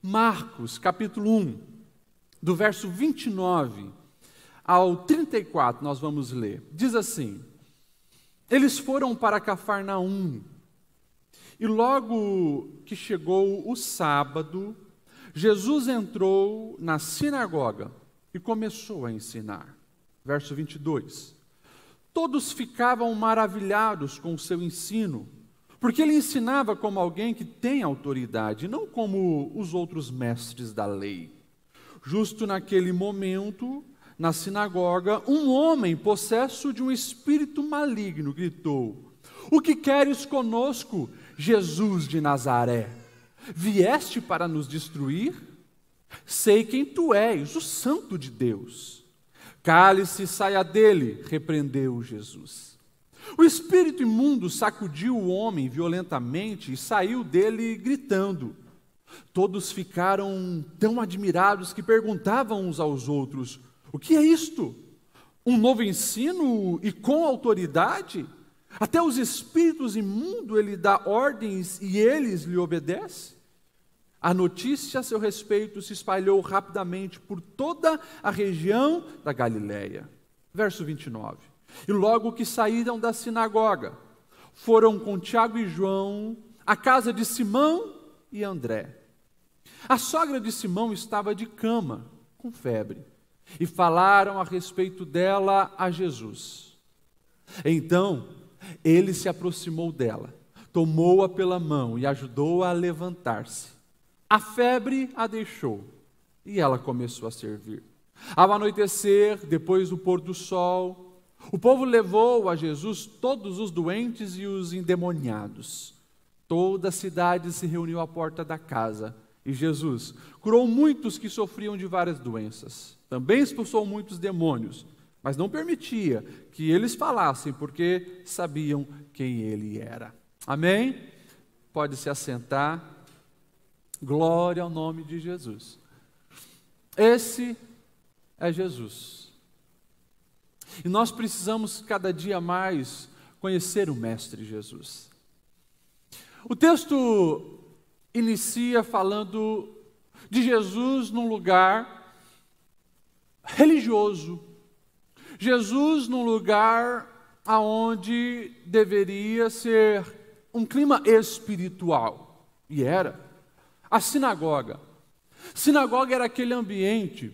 Marcos, capítulo 1, do verso 29 ao 34, nós vamos ler. Diz assim: Eles foram para Cafarnaum, e logo que chegou o sábado, Jesus entrou na sinagoga e começou a ensinar. Verso 22. Todos ficavam maravilhados com o seu ensino porque ele ensinava como alguém que tem autoridade, não como os outros mestres da lei. Justo naquele momento, na sinagoga, um homem possesso de um espírito maligno gritou: O que queres conosco, Jesus de Nazaré? Vieste para nos destruir? Sei quem tu és, o Santo de Deus. Cale-se e saia dele, repreendeu Jesus. O espírito imundo sacudiu o homem violentamente e saiu dele gritando. Todos ficaram tão admirados que perguntavam uns aos outros: O que é isto? Um novo ensino e com autoridade? Até os espíritos imundos ele dá ordens e eles lhe obedecem? A notícia a seu respeito se espalhou rapidamente por toda a região da Galileia. Verso 29. E logo que saíram da sinagoga, foram com Tiago e João à casa de Simão e André. A sogra de Simão estava de cama, com febre, e falaram a respeito dela a Jesus. Então, ele se aproximou dela, tomou-a pela mão e ajudou-a a, a levantar se A febre a deixou e ela começou a servir. Ao anoitecer, depois do pôr do sol, o povo levou a Jesus todos os doentes e os endemoniados. Toda a cidade se reuniu à porta da casa. E Jesus curou muitos que sofriam de várias doenças. Também expulsou muitos demônios, mas não permitia que eles falassem, porque sabiam quem ele era. Amém? Pode se assentar. Glória ao nome de Jesus. Esse é Jesus e nós precisamos cada dia mais conhecer o Mestre Jesus. O texto inicia falando de Jesus num lugar religioso. Jesus num lugar aonde deveria ser um clima espiritual, e era a sinagoga. Sinagoga era aquele ambiente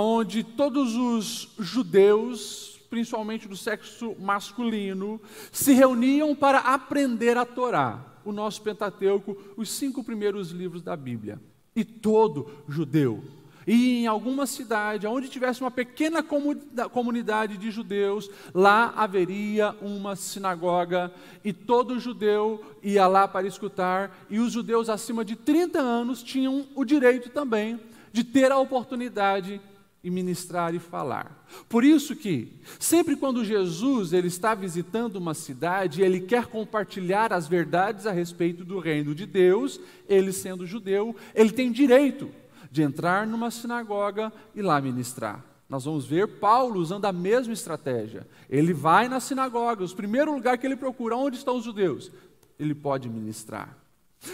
onde todos os judeus, principalmente do sexo masculino, se reuniam para aprender a Torá, o nosso Pentateuco, os cinco primeiros livros da Bíblia. E todo judeu e em alguma cidade, onde tivesse uma pequena comunidade de judeus, lá haveria uma sinagoga, e todo judeu ia lá para escutar, e os judeus acima de 30 anos tinham o direito também de ter a oportunidade e ministrar e falar. Por isso que sempre quando Jesus ele está visitando uma cidade, ele quer compartilhar as verdades a respeito do reino de Deus, ele sendo judeu, ele tem direito de entrar numa sinagoga e lá ministrar. Nós vamos ver Paulo usando a mesma estratégia. Ele vai na sinagoga, o primeiro lugar que ele procura, onde estão os judeus? Ele pode ministrar.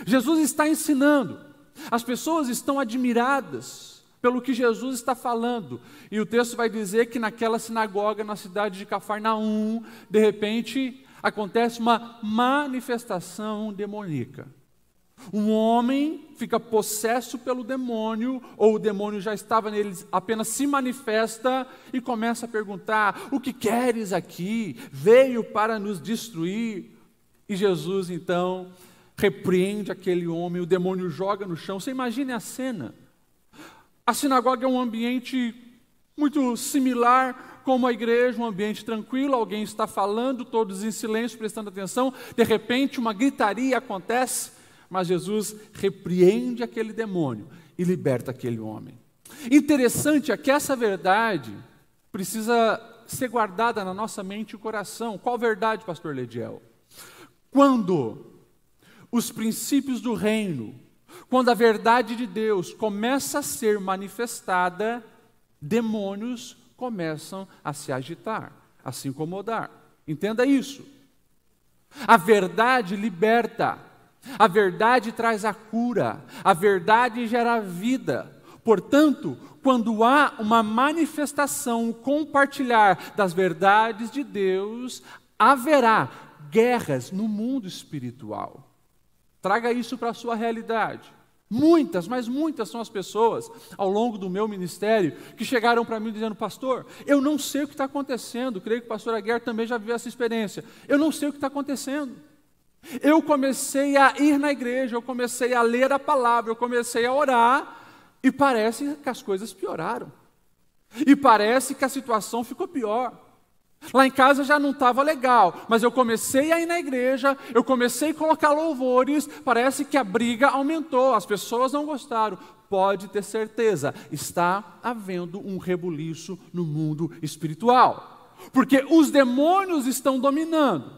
Jesus está ensinando. As pessoas estão admiradas pelo que Jesus está falando. E o texto vai dizer que naquela sinagoga, na cidade de Cafarnaum, de repente acontece uma manifestação demoníaca. Um homem fica possesso pelo demônio, ou o demônio já estava nele, apenas se manifesta e começa a perguntar: O que queres aqui? Veio para nos destruir. E Jesus então repreende aquele homem, o demônio joga no chão. Você imagine a cena. A sinagoga é um ambiente muito similar como a igreja, um ambiente tranquilo, alguém está falando, todos em silêncio, prestando atenção. De repente, uma gritaria acontece, mas Jesus repreende aquele demônio e liberta aquele homem. Interessante é que essa verdade precisa ser guardada na nossa mente e coração. Qual verdade, pastor Lediel? Quando os princípios do reino quando a verdade de Deus começa a ser manifestada, demônios começam a se agitar, a se incomodar. Entenda isso. A verdade liberta, a verdade traz a cura, a verdade gera vida. Portanto, quando há uma manifestação, um compartilhar das verdades de Deus, haverá guerras no mundo espiritual. Traga isso para a sua realidade. Muitas, mas muitas são as pessoas ao longo do meu ministério que chegaram para mim dizendo: Pastor, eu não sei o que está acontecendo. Creio que o pastor Aguiar também já viveu essa experiência. Eu não sei o que está acontecendo. Eu comecei a ir na igreja, eu comecei a ler a palavra, eu comecei a orar, e parece que as coisas pioraram. E parece que a situação ficou pior. Lá em casa já não estava legal, mas eu comecei a ir na igreja, eu comecei a colocar louvores, parece que a briga aumentou, as pessoas não gostaram. Pode ter certeza, está havendo um rebuliço no mundo espiritual, porque os demônios estão dominando.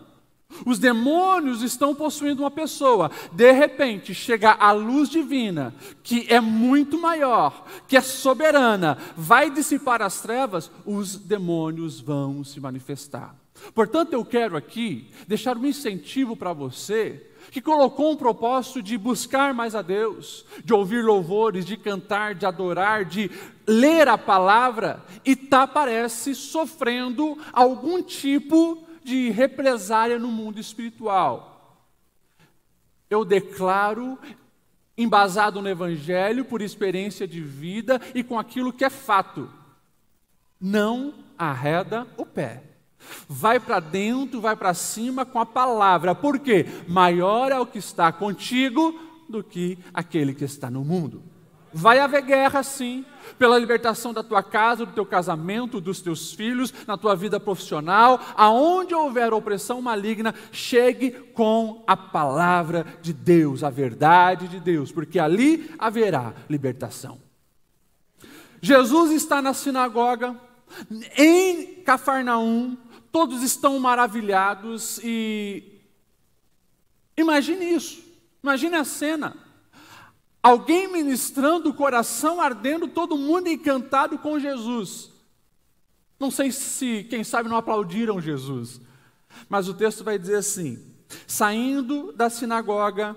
Os demônios estão possuindo uma pessoa. De repente, chega a luz divina, que é muito maior, que é soberana, vai dissipar as trevas, os demônios vão se manifestar. Portanto, eu quero aqui deixar um incentivo para você que colocou um propósito de buscar mais a Deus, de ouvir louvores, de cantar, de adorar, de ler a palavra e tá parece sofrendo algum tipo de de represária no mundo espiritual. Eu declaro, embasado no Evangelho, por experiência de vida e com aquilo que é fato. Não arreda o pé. Vai para dentro, vai para cima com a palavra, porque maior é o que está contigo do que aquele que está no mundo. Vai haver guerra sim, pela libertação da tua casa, do teu casamento, dos teus filhos, na tua vida profissional, aonde houver opressão maligna, chegue com a palavra de Deus, a verdade de Deus, porque ali haverá libertação. Jesus está na sinagoga, em Cafarnaum, todos estão maravilhados e imagine isso, imagine a cena. Alguém ministrando o coração ardendo, todo mundo encantado com Jesus. Não sei se, quem sabe, não aplaudiram Jesus. Mas o texto vai dizer assim: saindo da sinagoga,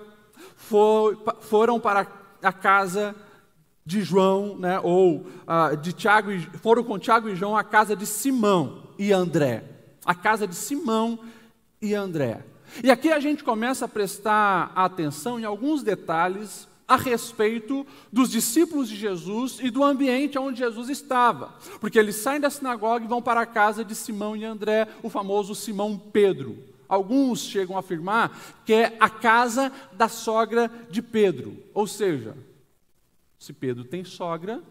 for, foram para a casa de João, né, ou uh, de Tiago, e, foram com Tiago e João à casa de Simão e André. A casa de Simão e André. E aqui a gente começa a prestar atenção em alguns detalhes a respeito dos discípulos de Jesus e do ambiente onde Jesus estava. Porque eles saem da sinagoga e vão para a casa de Simão e André, o famoso Simão Pedro. Alguns chegam a afirmar que é a casa da sogra de Pedro. Ou seja, se Pedro tem sogra,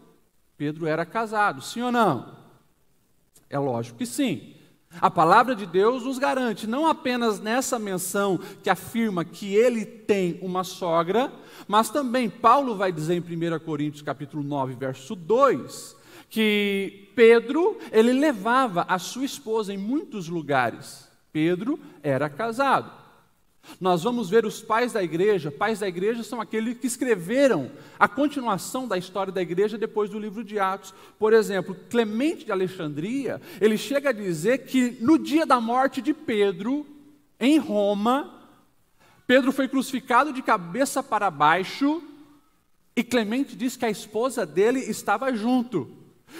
Pedro era casado, sim ou não? É lógico que sim. A palavra de Deus nos garante, não apenas nessa menção que afirma que ele tem uma sogra, mas também Paulo vai dizer em 1 Coríntios capítulo 9, verso 2, que Pedro, ele levava a sua esposa em muitos lugares. Pedro era casado. Nós vamos ver os pais da igreja, pais da igreja são aqueles que escreveram a continuação da história da igreja depois do livro de Atos. Por exemplo, Clemente de Alexandria, ele chega a dizer que no dia da morte de Pedro, em Roma, Pedro foi crucificado de cabeça para baixo e Clemente diz que a esposa dele estava junto.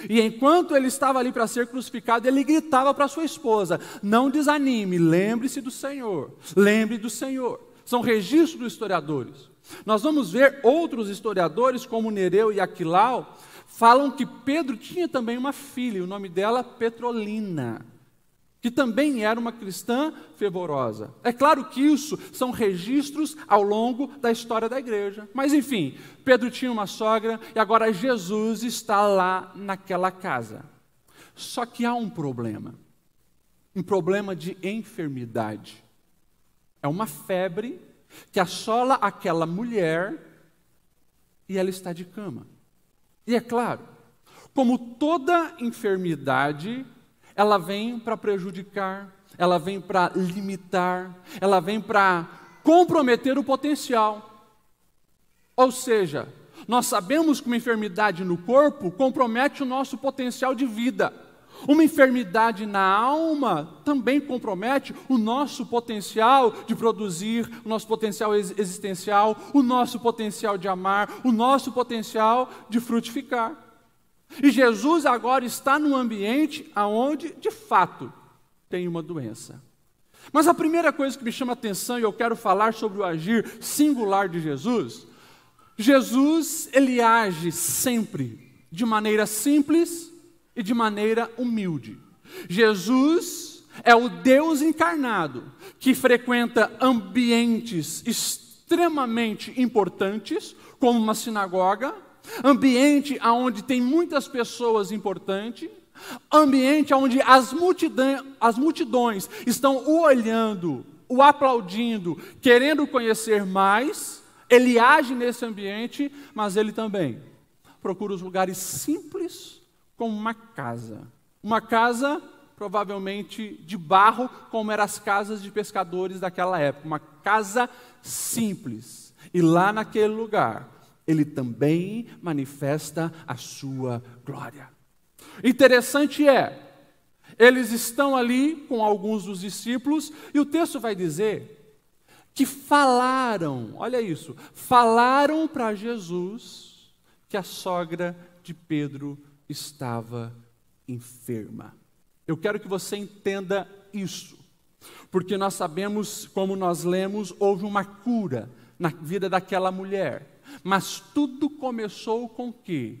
E enquanto ele estava ali para ser crucificado, ele gritava para sua esposa: Não desanime, lembre-se do Senhor, lembre do Senhor. São registros dos historiadores. Nós vamos ver outros historiadores, como Nereu e Aquilau, falam que Pedro tinha também uma filha, o nome dela Petrolina que também era uma cristã fervorosa. É claro que isso são registros ao longo da história da igreja. Mas enfim, Pedro tinha uma sogra e agora Jesus está lá naquela casa. Só que há um problema. Um problema de enfermidade. É uma febre que assola aquela mulher e ela está de cama. E é claro, como toda enfermidade, ela vem para prejudicar, ela vem para limitar, ela vem para comprometer o potencial. Ou seja, nós sabemos que uma enfermidade no corpo compromete o nosso potencial de vida. Uma enfermidade na alma também compromete o nosso potencial de produzir, o nosso potencial existencial, o nosso potencial de amar, o nosso potencial de frutificar. E Jesus agora está num ambiente aonde, de fato, tem uma doença. Mas a primeira coisa que me chama a atenção e eu quero falar sobre o agir singular de Jesus, Jesus ele age sempre de maneira simples e de maneira humilde. Jesus é o Deus encarnado que frequenta ambientes extremamente importantes, como uma sinagoga, ambiente onde tem muitas pessoas importantes, ambiente onde as, as multidões estão o olhando, o aplaudindo, querendo conhecer mais, ele age nesse ambiente, mas ele também procura os lugares simples como uma casa. Uma casa provavelmente de barro, como eram as casas de pescadores daquela época, uma casa simples. E lá naquele lugar, ele também manifesta a sua glória. Interessante é, eles estão ali com alguns dos discípulos, e o texto vai dizer que falaram, olha isso, falaram para Jesus que a sogra de Pedro estava enferma. Eu quero que você entenda isso, porque nós sabemos, como nós lemos, houve uma cura na vida daquela mulher. Mas tudo começou com o quê?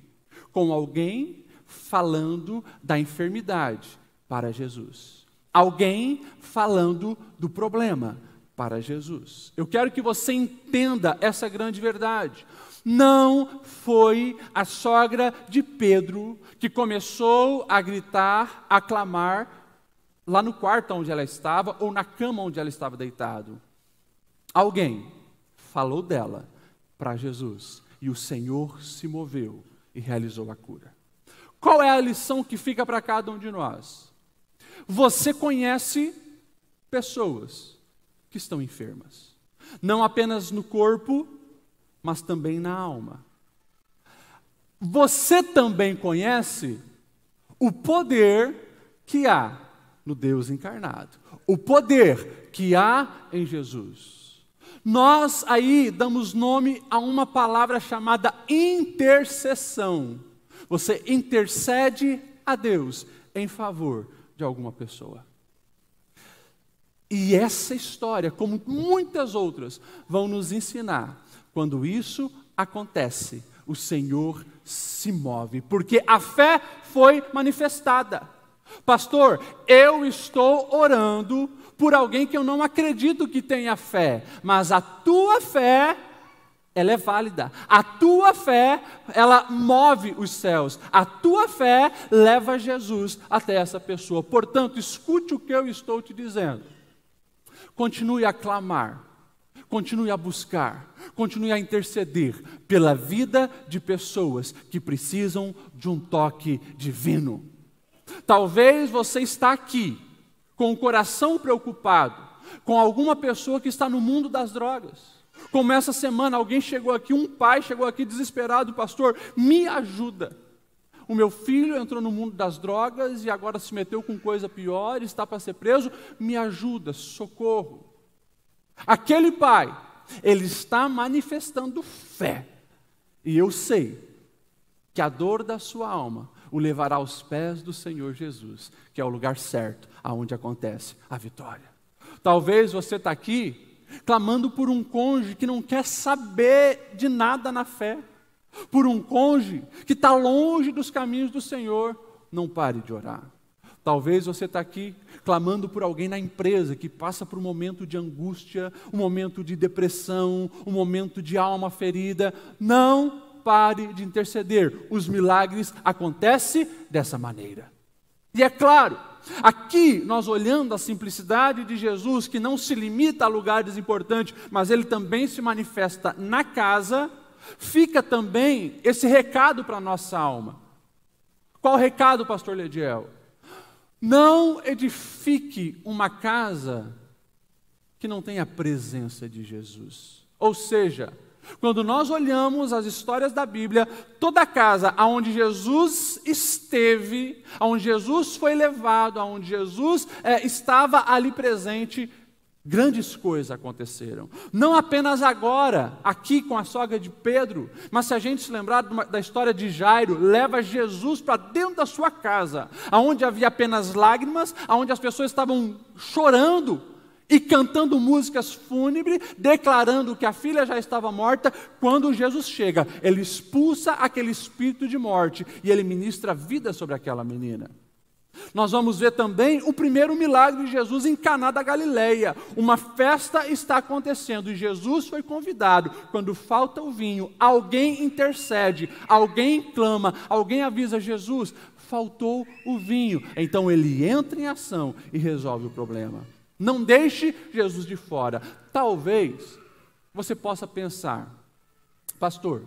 Com alguém falando da enfermidade para Jesus. Alguém falando do problema para Jesus. Eu quero que você entenda essa grande verdade. Não foi a sogra de Pedro que começou a gritar, a clamar lá no quarto onde ela estava ou na cama onde ela estava deitado. Alguém falou dela para Jesus. E o Senhor se moveu e realizou a cura. Qual é a lição que fica para cada um de nós? Você conhece pessoas que estão enfermas, não apenas no corpo, mas também na alma. Você também conhece o poder que há no Deus encarnado, o poder que há em Jesus. Nós aí damos nome a uma palavra chamada intercessão. Você intercede a Deus em favor de alguma pessoa. E essa história, como muitas outras, vão nos ensinar. Quando isso acontece, o Senhor se move, porque a fé foi manifestada. Pastor, eu estou orando por alguém que eu não acredito que tenha fé, mas a tua fé ela é válida. A tua fé, ela move os céus. A tua fé leva Jesus até essa pessoa. Portanto, escute o que eu estou te dizendo. Continue a clamar, continue a buscar, continue a interceder pela vida de pessoas que precisam de um toque divino. Talvez você está aqui com o coração preocupado com alguma pessoa que está no mundo das drogas. Como essa semana alguém chegou aqui, um pai chegou aqui desesperado, pastor, me ajuda. O meu filho entrou no mundo das drogas e agora se meteu com coisa pior, está para ser preso, me ajuda, socorro. Aquele pai, ele está manifestando fé. E eu sei que a dor da sua alma o levará aos pés do Senhor Jesus, que é o lugar certo aonde acontece a vitória. Talvez você está aqui clamando por um conge que não quer saber de nada na fé, por um conge que está longe dos caminhos do Senhor. Não pare de orar. Talvez você está aqui clamando por alguém na empresa que passa por um momento de angústia, um momento de depressão, um momento de alma ferida. Não pare de interceder. Os milagres acontecem dessa maneira. E é claro, aqui nós olhando a simplicidade de Jesus, que não se limita a lugares importantes, mas ele também se manifesta na casa, fica também esse recado para a nossa alma. Qual recado, pastor Lediel? Não edifique uma casa que não tenha a presença de Jesus. Ou seja, quando nós olhamos as histórias da Bíblia, toda casa aonde Jesus esteve, aonde Jesus foi levado, aonde Jesus é, estava ali presente, Grandes coisas aconteceram. Não apenas agora, aqui com a sogra de Pedro, mas se a gente se lembrar da história de Jairo, leva Jesus para dentro da sua casa, aonde havia apenas lágrimas, aonde as pessoas estavam chorando e cantando músicas fúnebres, declarando que a filha já estava morta, quando Jesus chega, ele expulsa aquele espírito de morte e ele ministra vida sobre aquela menina. Nós vamos ver também o primeiro milagre de Jesus em Caná da Galileia. Uma festa está acontecendo e Jesus foi convidado. Quando falta o vinho, alguém intercede, alguém clama, alguém avisa Jesus, faltou o vinho. Então ele entra em ação e resolve o problema. Não deixe Jesus de fora. Talvez você possa pensar, pastor,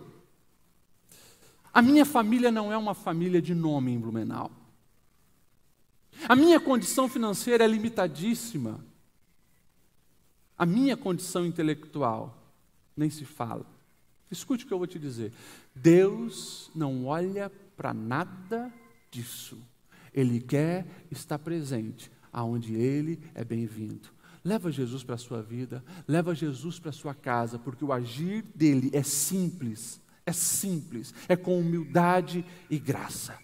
a minha família não é uma família de nome em Blumenau. A minha condição financeira é limitadíssima. A minha condição intelectual nem se fala. Escute o que eu vou te dizer. Deus não olha para nada disso. Ele quer estar presente aonde ele é bem-vindo. Leva Jesus para a sua vida, leva Jesus para a sua casa, porque o agir dele é simples, é simples, é com humildade e graça.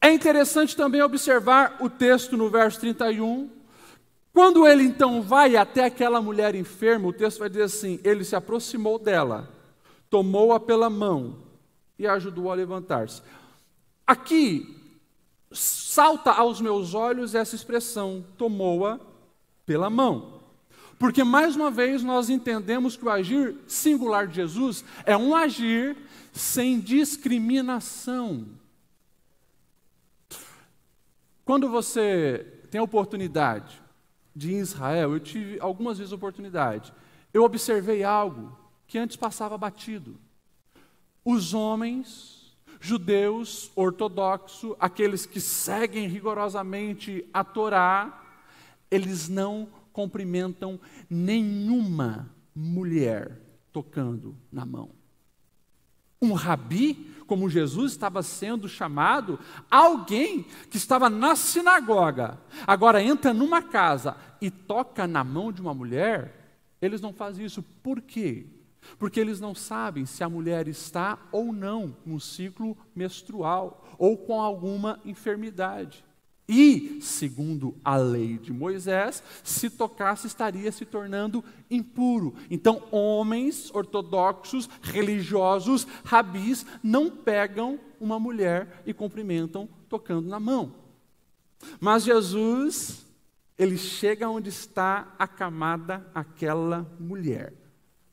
É interessante também observar o texto no verso 31. Quando ele então vai até aquela mulher enferma, o texto vai dizer assim: ele se aproximou dela, tomou-a pela mão e a ajudou a levantar-se. Aqui salta aos meus olhos essa expressão, tomou-a pela mão. Porque, mais uma vez, nós entendemos que o agir singular de Jesus é um agir sem discriminação. Quando você tem a oportunidade de ir em Israel, eu tive algumas vezes a oportunidade, eu observei algo que antes passava batido. Os homens judeus, ortodoxo, aqueles que seguem rigorosamente a Torá, eles não cumprimentam nenhuma mulher tocando na mão. Um rabi, como Jesus estava sendo chamado, alguém que estava na sinagoga, agora entra numa casa e toca na mão de uma mulher, eles não fazem isso. Por quê? Porque eles não sabem se a mulher está ou não no ciclo menstrual ou com alguma enfermidade. E, segundo a lei de Moisés, se tocasse estaria se tornando impuro. Então, homens ortodoxos, religiosos, rabis, não pegam uma mulher e cumprimentam tocando na mão. Mas Jesus, ele chega onde está acamada aquela mulher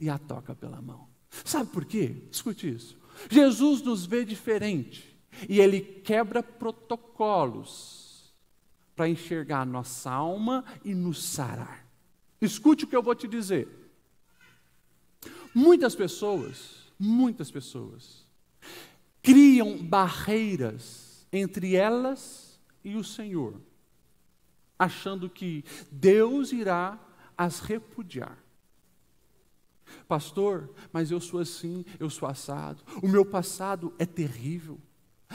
e a toca pela mão. Sabe por quê? Escute isso. Jesus nos vê diferente e ele quebra protocolos para enxergar nossa alma e nos sarar. Escute o que eu vou te dizer. Muitas pessoas, muitas pessoas, criam barreiras entre elas e o Senhor, achando que Deus irá as repudiar. Pastor, mas eu sou assim, eu sou assado. O meu passado é terrível.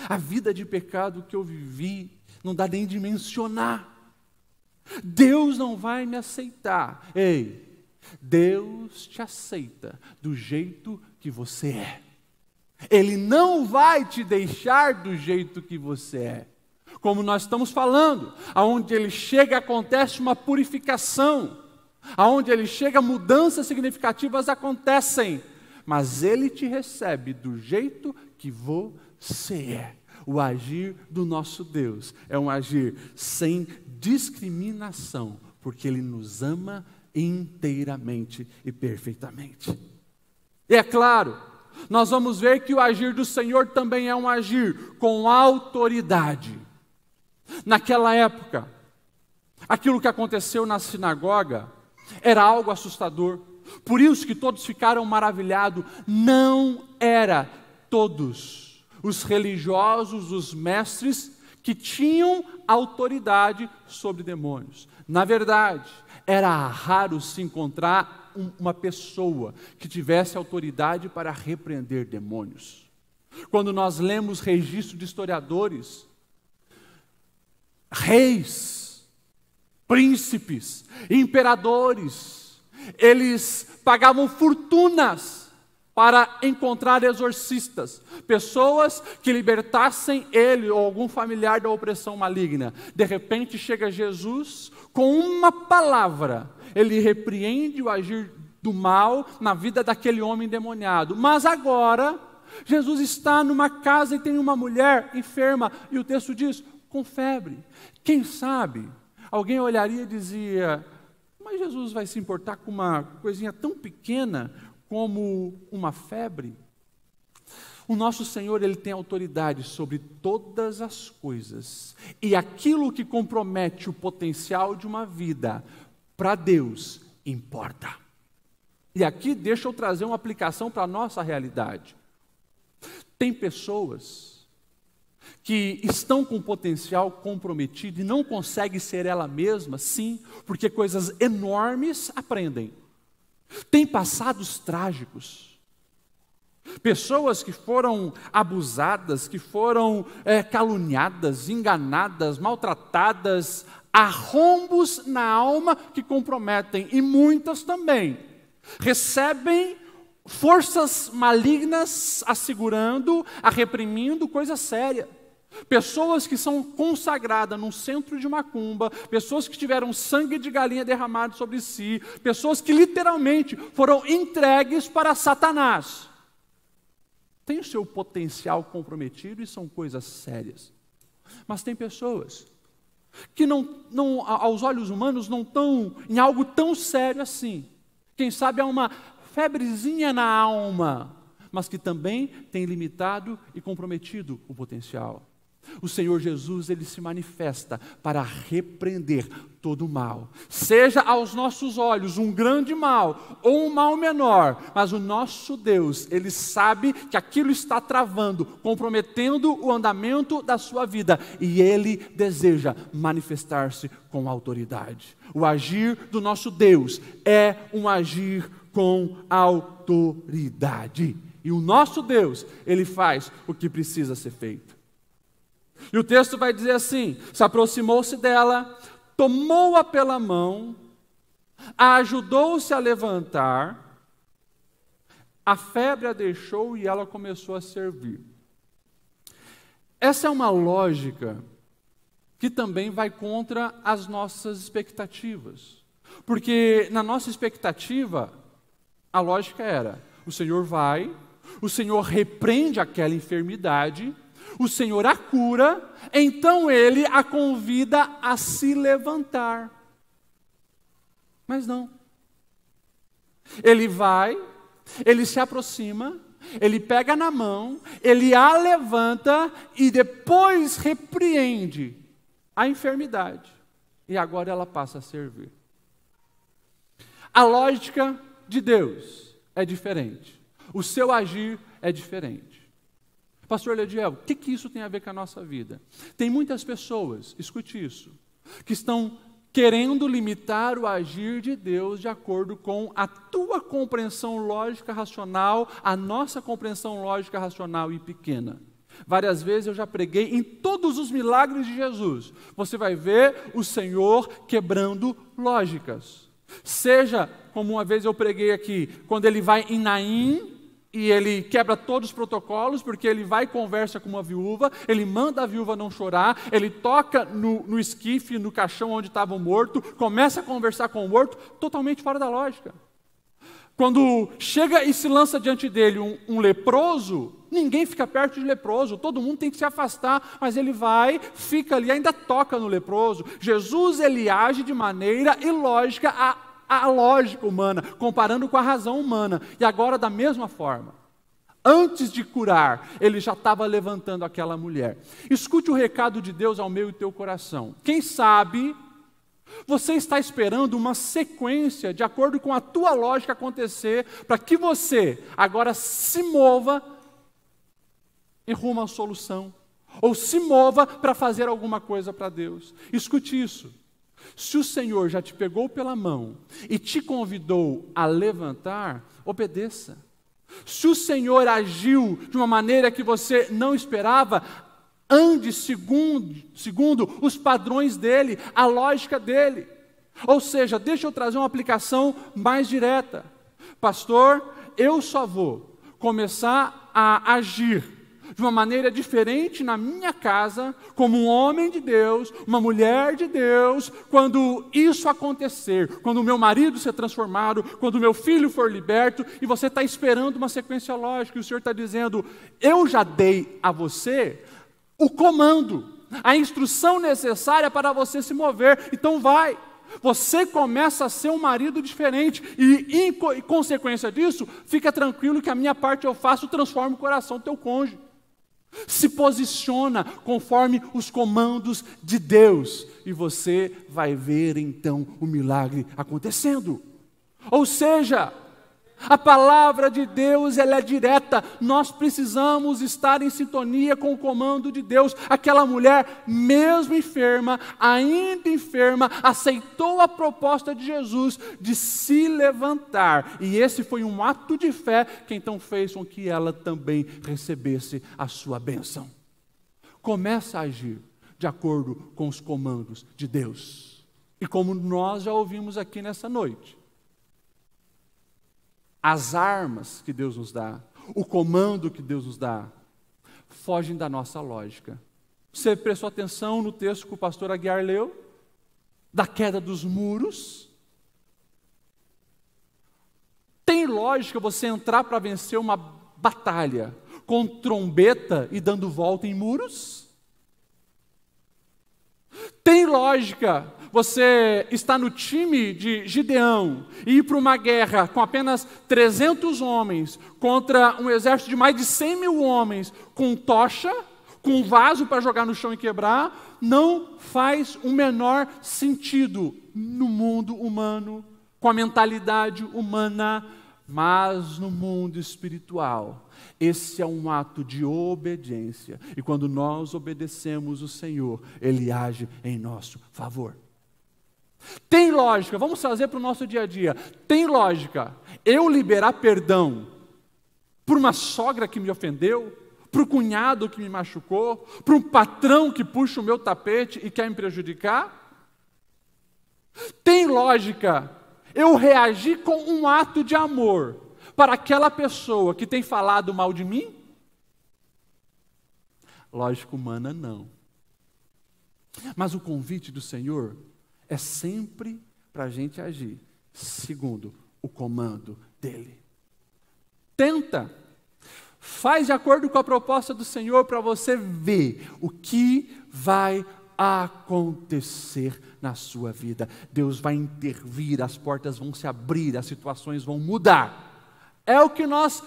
A vida de pecado que eu vivi não dá nem de mencionar. Deus não vai me aceitar. Ei, Deus te aceita do jeito que você é. Ele não vai te deixar do jeito que você é. Como nós estamos falando, aonde ele chega acontece uma purificação. Aonde ele chega, mudanças significativas acontecem, mas ele te recebe do jeito que você é. O agir do nosso Deus é um agir sem discriminação, porque ele nos ama inteiramente e perfeitamente. E é claro, nós vamos ver que o agir do Senhor também é um agir com autoridade. Naquela época, aquilo que aconteceu na sinagoga era algo assustador. Por isso que todos ficaram maravilhados. Não era todos os religiosos, os mestres que tinham autoridade sobre demônios. Na verdade, era raro se encontrar uma pessoa que tivesse autoridade para repreender demônios. Quando nós lemos registro de historiadores, reis príncipes, imperadores. Eles pagavam fortunas para encontrar exorcistas, pessoas que libertassem ele ou algum familiar da opressão maligna. De repente chega Jesus com uma palavra, ele repreende o agir do mal na vida daquele homem demoniado. Mas agora, Jesus está numa casa e tem uma mulher enferma, e o texto diz: com febre. Quem sabe alguém olharia e dizia: Mas Jesus vai se importar com uma coisinha tão pequena como uma febre? O nosso Senhor, ele tem autoridade sobre todas as coisas. E aquilo que compromete o potencial de uma vida, para Deus, importa. E aqui deixa eu trazer uma aplicação para a nossa realidade. Tem pessoas que estão com potencial comprometido e não consegue ser ela mesma, sim, porque coisas enormes aprendem. Tem passados trágicos. Pessoas que foram abusadas, que foram é, caluniadas, enganadas, maltratadas, arrombos na alma que comprometem, e muitas também recebem forças malignas assegurando, a reprimindo coisa séria. Pessoas que são consagradas num centro de macumba, pessoas que tiveram sangue de galinha derramado sobre si, pessoas que literalmente foram entregues para Satanás. Tem o seu potencial comprometido e são coisas sérias. Mas tem pessoas que não, não aos olhos humanos não estão em algo tão sério assim. Quem sabe há é uma febrezinha na alma, mas que também tem limitado e comprometido o potencial. O Senhor Jesus, ele se manifesta para repreender todo o mal. Seja aos nossos olhos um grande mal ou um mal menor, mas o nosso Deus, ele sabe que aquilo está travando, comprometendo o andamento da sua vida e ele deseja manifestar-se com autoridade. O agir do nosso Deus é um agir com autoridade. E o nosso Deus, ele faz o que precisa ser feito. E o texto vai dizer assim: se aproximou-se dela, tomou-a pela mão, a ajudou-se a levantar, a febre a deixou e ela começou a servir. Essa é uma lógica que também vai contra as nossas expectativas. Porque na nossa expectativa, a lógica era: o Senhor vai, o Senhor repreende aquela enfermidade o Senhor a cura, então ele a convida a se levantar. Mas não. Ele vai, ele se aproxima, ele pega na mão, ele a levanta e depois repreende a enfermidade. E agora ela passa a servir. A lógica de Deus é diferente. O seu agir é diferente. Pastor Lediel, o que, que isso tem a ver com a nossa vida? Tem muitas pessoas, escute isso, que estão querendo limitar o agir de Deus de acordo com a tua compreensão lógica racional, a nossa compreensão lógica racional e pequena. Várias vezes eu já preguei em todos os milagres de Jesus. Você vai ver o Senhor quebrando lógicas. Seja como uma vez eu preguei aqui, quando ele vai em Naim, e ele quebra todos os protocolos, porque ele vai e conversa com uma viúva, ele manda a viúva não chorar, ele toca no, no esquife, no caixão onde estava o morto, começa a conversar com o morto, totalmente fora da lógica. Quando chega e se lança diante dele um, um leproso, ninguém fica perto de leproso, todo mundo tem que se afastar, mas ele vai, fica ali, ainda toca no leproso. Jesus ele age de maneira ilógica a a lógica humana, comparando com a razão humana. E agora, da mesma forma, antes de curar, ele já estava levantando aquela mulher. Escute o recado de Deus ao meu e teu coração. Quem sabe você está esperando uma sequência de acordo com a tua lógica acontecer para que você agora se mova e rumo à solução ou se mova para fazer alguma coisa para Deus. Escute isso. Se o Senhor já te pegou pela mão e te convidou a levantar, obedeça. Se o Senhor agiu de uma maneira que você não esperava, ande segundo, segundo os padrões dele, a lógica dele. Ou seja, deixa eu trazer uma aplicação mais direta. Pastor, eu só vou começar a agir de uma maneira diferente na minha casa, como um homem de Deus, uma mulher de Deus, quando isso acontecer, quando o meu marido ser transformado, quando o meu filho for liberto, e você está esperando uma sequência lógica, e o Senhor está dizendo: Eu já dei a você o comando, a instrução necessária para você se mover, então vai. Você começa a ser um marido diferente, e em consequência disso, fica tranquilo que a minha parte eu faço, transforma o coração do teu cônjuge se posiciona conforme os comandos de Deus e você vai ver então o milagre acontecendo. Ou seja, a palavra de Deus, ela é direta. Nós precisamos estar em sintonia com o comando de Deus. Aquela mulher, mesmo enferma, ainda enferma, aceitou a proposta de Jesus de se levantar. E esse foi um ato de fé que então fez com que ela também recebesse a sua bênção. Começa a agir de acordo com os comandos de Deus. E como nós já ouvimos aqui nessa noite, as armas que Deus nos dá, o comando que Deus nos dá, fogem da nossa lógica. Você prestou atenção no texto que o pastor Aguiar leu? Da queda dos muros? Tem lógica você entrar para vencer uma batalha com trombeta e dando volta em muros? Tem lógica você está no time de Gideão e ir para uma guerra com apenas 300 homens contra um exército de mais de 100 mil homens, com tocha, com vaso para jogar no chão e quebrar, não faz o menor sentido no mundo humano, com a mentalidade humana, mas no mundo espiritual. Esse é um ato de obediência. E quando nós obedecemos o Senhor, Ele age em nosso favor. Tem lógica, vamos trazer para o nosso dia a dia. Tem lógica eu liberar perdão por uma sogra que me ofendeu, para o cunhado que me machucou, para um patrão que puxa o meu tapete e quer me prejudicar? Tem lógica eu reagir com um ato de amor para aquela pessoa que tem falado mal de mim? Lógica humana, não. Mas o convite do Senhor é sempre para a gente agir segundo o comando dele. Tenta, faz de acordo com a proposta do Senhor para você ver o que vai acontecer na sua vida. Deus vai intervir, as portas vão se abrir, as situações vão mudar. É o que nós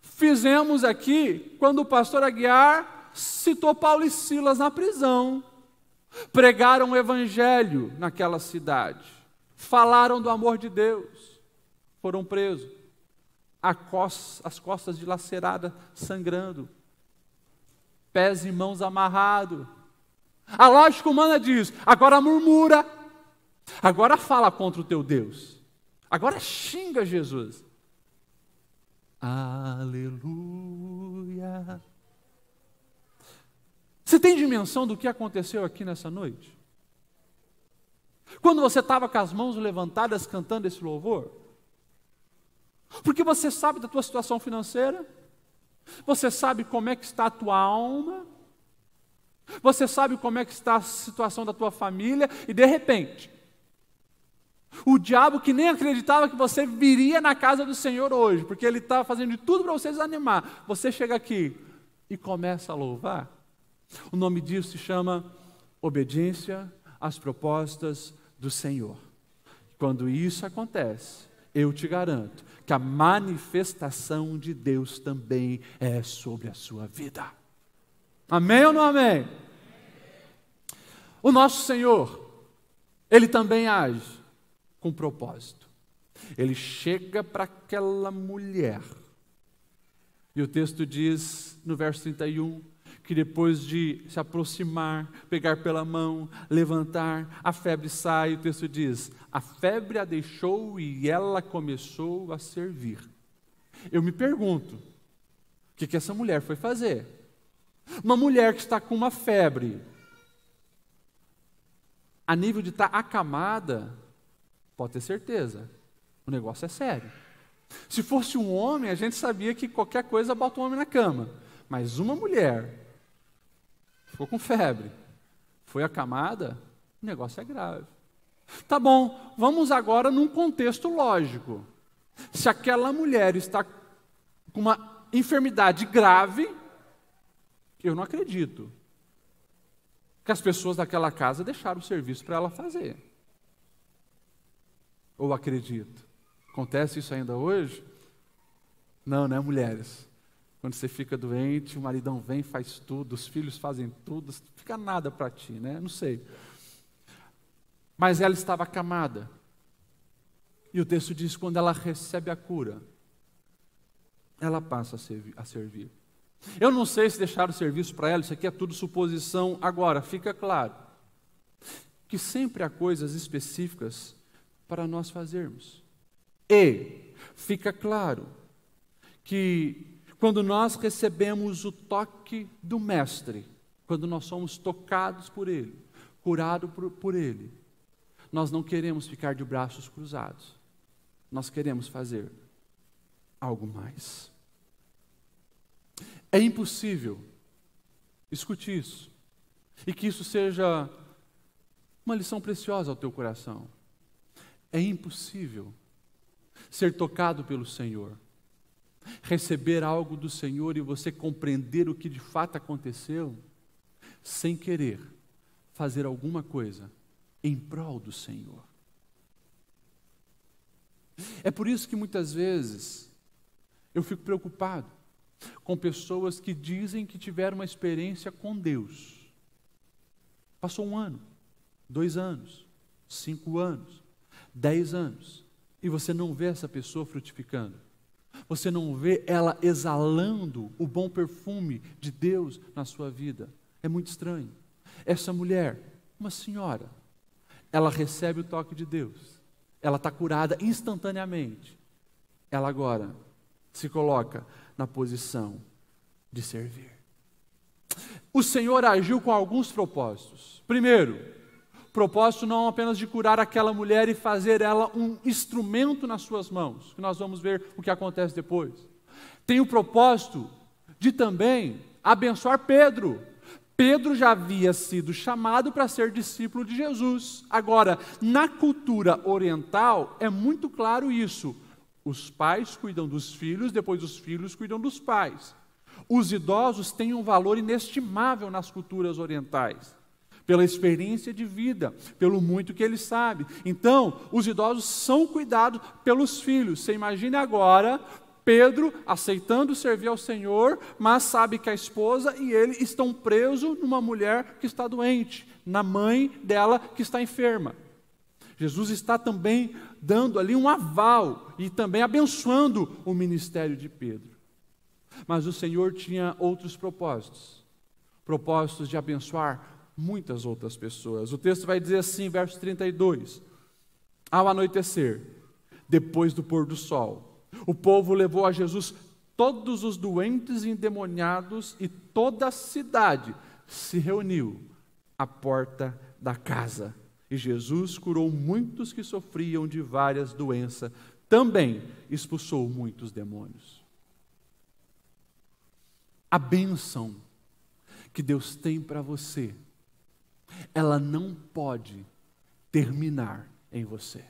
fizemos aqui quando o pastor Aguiar citou Paulo e Silas na prisão pregaram o evangelho naquela cidade, falaram do amor de Deus, foram presos, as costas dilaceradas, sangrando, pés e mãos amarrados. A lógica humana diz: agora murmura, agora fala contra o teu Deus, agora xinga Jesus. Aleluia. Você tem dimensão do que aconteceu aqui nessa noite? Quando você estava com as mãos levantadas cantando esse louvor? Porque você sabe da tua situação financeira? Você sabe como é que está a tua alma? Você sabe como é que está a situação da tua família e de repente o diabo que nem acreditava que você viria na casa do Senhor hoje, porque ele estava tá fazendo de tudo para você desanimar. Você chega aqui e começa a louvar. O nome disso se chama obediência às propostas do Senhor. Quando isso acontece, eu te garanto que a manifestação de Deus também é sobre a sua vida. Amém ou não amém? O nosso Senhor, ele também age com propósito. Ele chega para aquela mulher. E o texto diz no verso 31: que depois de se aproximar, pegar pela mão, levantar, a febre sai, o texto diz: a febre a deixou e ela começou a servir. Eu me pergunto, o que, que essa mulher foi fazer? Uma mulher que está com uma febre, a nível de estar tá acamada, pode ter certeza, o negócio é sério. Se fosse um homem, a gente sabia que qualquer coisa bota o um homem na cama. Mas uma mulher ficou com febre, foi acamada, o negócio é grave. Tá bom, vamos agora num contexto lógico. Se aquela mulher está com uma enfermidade grave, eu não acredito que as pessoas daquela casa deixaram o serviço para ela fazer. Ou acredito? Acontece isso ainda hoje? Não, né, mulheres? Quando você fica doente, o maridão vem, faz tudo, os filhos fazem tudo, não fica nada para ti, né? Não sei. Mas ela estava acamada. E o texto diz: quando ela recebe a cura, ela passa a, servi a servir. Eu não sei se deixaram o serviço para ela, isso aqui é tudo suposição. Agora, fica claro que sempre há coisas específicas para nós fazermos. E fica claro que quando nós recebemos o toque do Mestre, quando nós somos tocados por Ele, curados por, por Ele, nós não queremos ficar de braços cruzados, nós queremos fazer algo mais. É impossível, escute isso, e que isso seja uma lição preciosa ao teu coração. É impossível ser tocado pelo Senhor receber algo do Senhor e você compreender o que de fato aconteceu, sem querer fazer alguma coisa em prol do Senhor. É por isso que muitas vezes eu fico preocupado com pessoas que dizem que tiveram uma experiência com Deus. Passou um ano, dois anos, cinco anos, dez anos, e você não vê essa pessoa frutificando você não vê ela exalando o bom perfume de Deus na sua vida. É muito estranho. Essa mulher, uma senhora, ela recebe o toque de Deus, ela está curada instantaneamente. Ela agora se coloca na posição de servir. O Senhor agiu com alguns propósitos. Primeiro, propósito não apenas de curar aquela mulher e fazer ela um instrumento nas suas mãos, que nós vamos ver o que acontece depois. Tem o propósito de também abençoar Pedro. Pedro já havia sido chamado para ser discípulo de Jesus. Agora, na cultura oriental, é muito claro isso. Os pais cuidam dos filhos, depois os filhos cuidam dos pais. Os idosos têm um valor inestimável nas culturas orientais pela experiência de vida, pelo muito que ele sabe. Então, os idosos são cuidados pelos filhos. Você imagine agora Pedro aceitando servir ao Senhor, mas sabe que a esposa e ele estão presos numa mulher que está doente, na mãe dela que está enferma. Jesus está também dando ali um aval e também abençoando o ministério de Pedro. Mas o Senhor tinha outros propósitos propósitos de abençoar muitas outras pessoas. O texto vai dizer assim, verso 32: Ao anoitecer, depois do pôr do sol, o povo levou a Jesus todos os doentes e endemoniados e toda a cidade se reuniu à porta da casa. E Jesus curou muitos que sofriam de várias doenças, também expulsou muitos demônios. A bênção que Deus tem para você ela não pode terminar em você.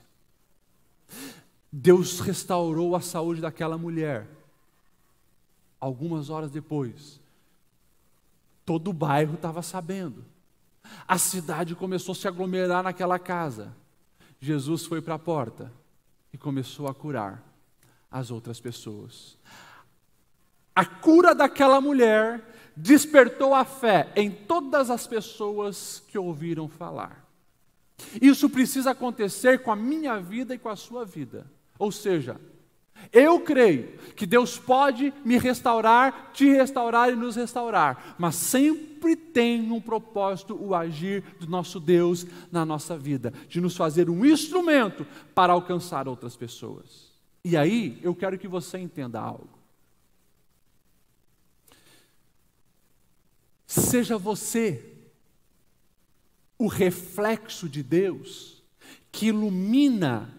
Deus restaurou a saúde daquela mulher. Algumas horas depois, todo o bairro estava sabendo. A cidade começou a se aglomerar naquela casa. Jesus foi para a porta e começou a curar as outras pessoas. A cura daquela mulher despertou a fé em todas as pessoas que ouviram falar. Isso precisa acontecer com a minha vida e com a sua vida. Ou seja, eu creio que Deus pode me restaurar, te restaurar e nos restaurar, mas sempre tem um propósito o agir do nosso Deus na nossa vida, de nos fazer um instrumento para alcançar outras pessoas. E aí eu quero que você entenda algo. Seja você o reflexo de Deus que ilumina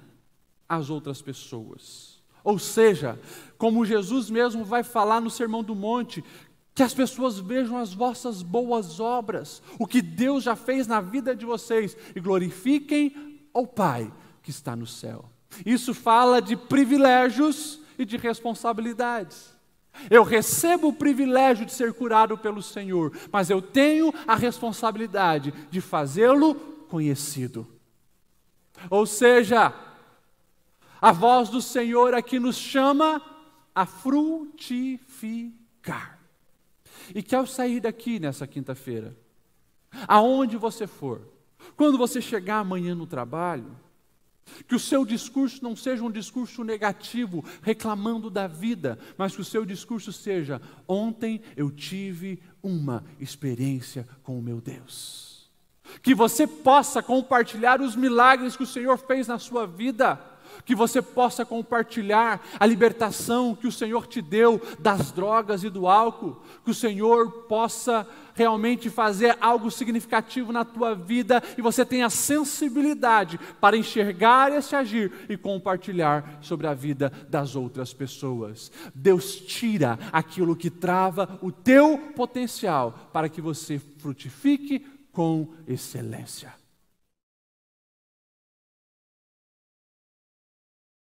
as outras pessoas. Ou seja, como Jesus mesmo vai falar no Sermão do Monte, que as pessoas vejam as vossas boas obras, o que Deus já fez na vida de vocês e glorifiquem ao Pai que está no céu. Isso fala de privilégios e de responsabilidades. Eu recebo o privilégio de ser curado pelo Senhor, mas eu tenho a responsabilidade de fazê-lo conhecido. Ou seja, a voz do Senhor aqui nos chama a frutificar. E que ao sair daqui nessa quinta-feira, aonde você for, quando você chegar amanhã no trabalho, que o seu discurso não seja um discurso negativo, reclamando da vida, mas que o seu discurso seja: ontem eu tive uma experiência com o meu Deus. Que você possa compartilhar os milagres que o Senhor fez na sua vida que você possa compartilhar a libertação que o Senhor te deu das drogas e do álcool, que o Senhor possa realmente fazer algo significativo na tua vida e você tenha sensibilidade para enxergar esse agir e compartilhar sobre a vida das outras pessoas. Deus tira aquilo que trava o teu potencial para que você frutifique com excelência.